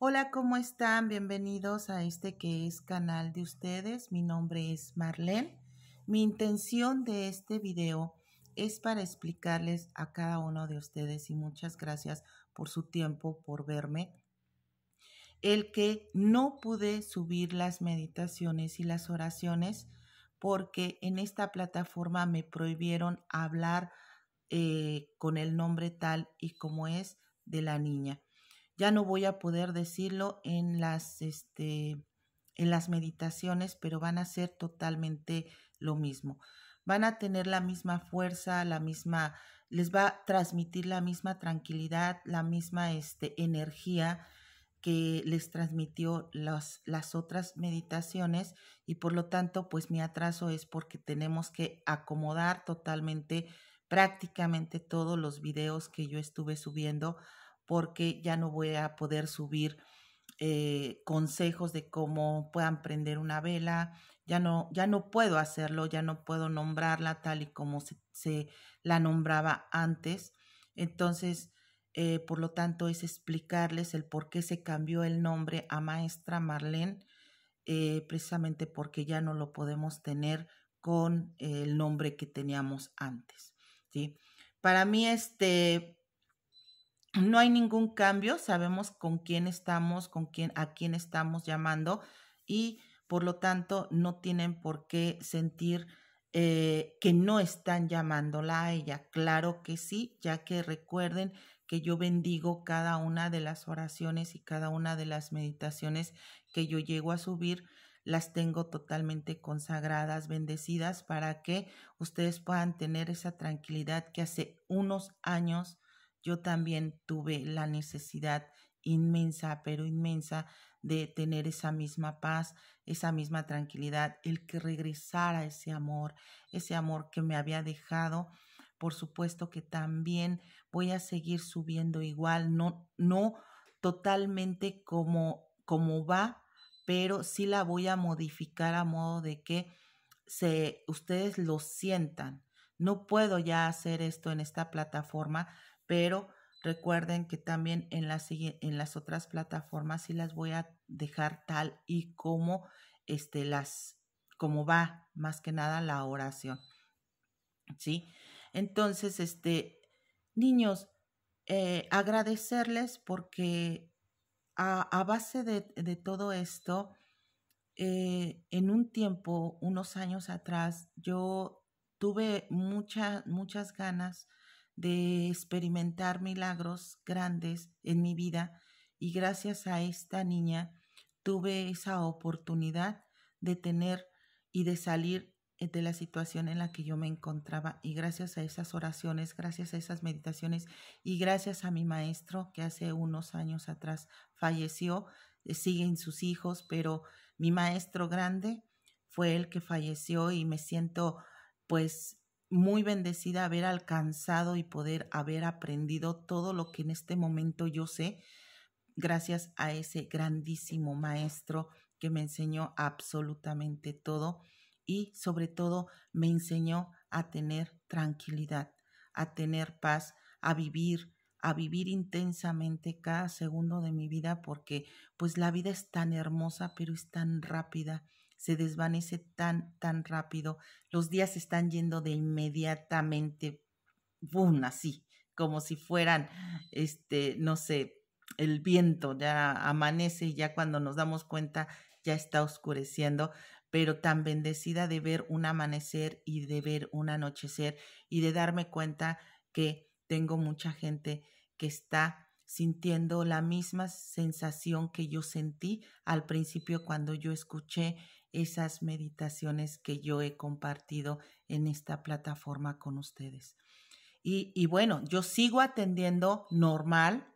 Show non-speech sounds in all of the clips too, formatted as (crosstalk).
Hola, ¿cómo están? Bienvenidos a este que es canal de ustedes. Mi nombre es Marlene. Mi intención de este video es para explicarles a cada uno de ustedes y muchas gracias por su tiempo, por verme, el que no pude subir las meditaciones y las oraciones porque en esta plataforma me prohibieron hablar eh, con el nombre tal y como es de la niña. Ya no voy a poder decirlo en las, este, en las meditaciones, pero van a ser totalmente lo mismo. Van a tener la misma fuerza, la misma, les va a transmitir la misma tranquilidad, la misma este, energía que les transmitió las, las otras meditaciones y por lo tanto pues mi atraso es porque tenemos que acomodar totalmente prácticamente todos los videos que yo estuve subiendo porque ya no voy a poder subir eh, consejos de cómo puedan prender una vela, ya no, ya no puedo hacerlo, ya no puedo nombrarla tal y como se, la nombraba antes. Entonces, eh, por lo tanto, es explicarles el por qué se cambió el nombre a maestra Marlene, eh, precisamente porque ya no lo podemos tener con el nombre que teníamos antes. ¿sí? Para mí, este, no hay ningún cambio, sabemos con quién estamos, con quién, a quién estamos llamando y por lo tanto no tienen por qué sentir eh, que no están llamándola a ella. Claro que sí, ya que recuerden que yo bendigo cada una de las oraciones y cada una de las meditaciones que yo llego a subir, las tengo totalmente consagradas, bendecidas, para que ustedes puedan tener esa tranquilidad que hace unos años yo también tuve la necesidad inmensa, pero inmensa, de tener esa misma paz, esa misma tranquilidad, el que regresara ese amor, ese amor que me había dejado. Por supuesto que también voy a seguir subiendo igual, no, no totalmente como, como va, pero sí la voy a modificar a modo de que se, ustedes lo sientan. No puedo ya hacer esto en esta plataforma, pero recuerden que también en las, en las otras plataformas sí las voy a dejar tal y como este, las, como va más que nada la oración. ¿Sí? Entonces, este, niños, eh, agradecerles porque a, base de, todo esto, eh, en un tiempo, unos años atrás, yo tuve muchas, muchas ganas de experimentar milagros grandes en mi vida y gracias a esta niña tuve esa oportunidad de tener y de salir eh, de la situación en la que yo me encontraba y gracias a esas oraciones, gracias a esas meditaciones y gracias a mi maestro que hace unos años atrás falleció, eh, siguen sus hijos, pero mi maestro grande fue el que falleció y me siento pues muy bendecida haber alcanzado y poder haber aprendido todo lo que en este momento yo sé gracias a ese grandísimo maestro que me enseñó absolutamente todo y sobre todo me enseñó a tener tranquilidad, a tener paz, a vivir, a vivir intensamente cada segundo de mi vida porque pues la vida es tan hermosa pero es tan rápida se desvanece tan, tan rápido. Los días están yendo de inmediatamente, boom, así, como si fueran, este, no sé, el viento, ya amanece y ya cuando nos damos cuenta ya está oscureciendo, pero tan bendecida de ver un amanecer y de ver un anochecer y de darme cuenta que tengo mucha gente que está sintiendo la misma sensación que yo sentí al principio cuando yo escuché esas meditaciones que yo he compartido en esta plataforma con ustedes. Y, y bueno, yo sigo atendiendo normal.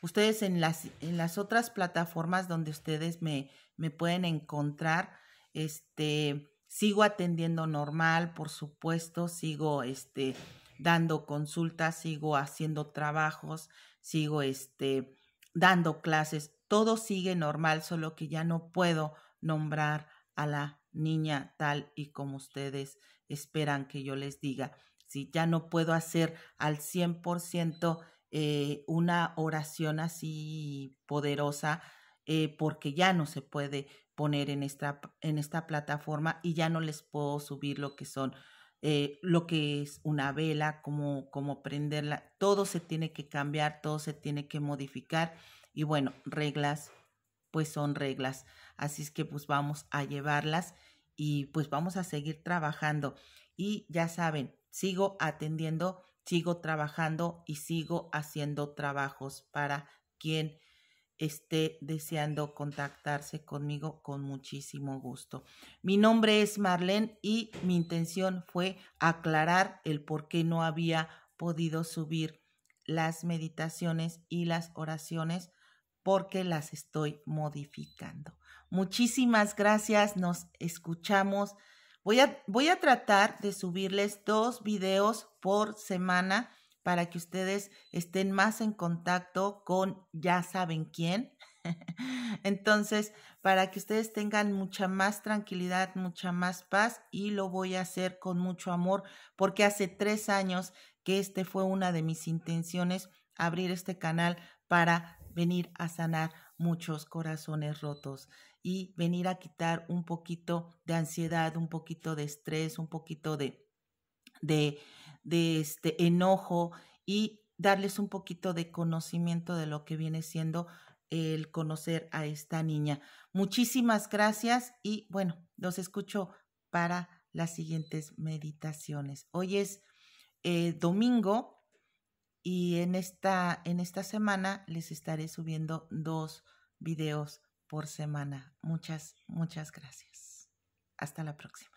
Ustedes en las, en las otras plataformas donde ustedes me, me pueden encontrar, este, sigo atendiendo normal, por supuesto, sigo este, dando consultas, sigo haciendo trabajos, sigo este, dando clases, todo sigue normal, solo que ya no puedo nombrar a la niña tal y como ustedes esperan que yo les diga. Si ya no puedo hacer al 100% eh, una oración así poderosa, eh, porque ya no se puede poner en esta, en esta plataforma y ya no les puedo subir lo que son, eh, lo que es una vela, como cómo prenderla. Todo se tiene que cambiar, todo se tiene que modificar. Y bueno, reglas pues son reglas. Así es que pues vamos a llevarlas y pues vamos a seguir trabajando. Y ya saben, sigo atendiendo, sigo trabajando y sigo haciendo trabajos para quien esté deseando contactarse conmigo con muchísimo gusto. Mi nombre es Marlene y mi intención fue aclarar el por qué no había podido subir las meditaciones y las oraciones porque las estoy modificando. Muchísimas gracias, nos escuchamos. Voy a, voy a tratar de subirles dos videos por semana para que ustedes estén más en contacto con ya saben quién. (laughs) Entonces, para que ustedes tengan mucha más tranquilidad, mucha más paz y lo voy a hacer con mucho amor porque hace tres años que este fue una de mis intenciones, abrir este canal para venir a sanar muchos corazones rotos y venir a quitar un poquito de ansiedad, un poquito de estrés, un poquito de, de, este enojo y darles un poquito de conocimiento de lo que viene siendo el conocer a esta niña. Muchísimas gracias y bueno, los escucho para las siguientes meditaciones. Hoy es eh, domingo y en esta, en esta semana les estaré subiendo dos videos por semana. Muchas, muchas gracias. Hasta la próxima.